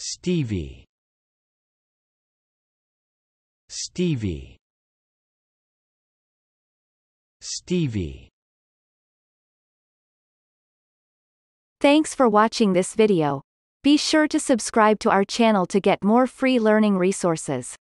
Stevie Stevie Stevie Thanks for watching this video. Be sure to subscribe to our channel to get more free learning resources.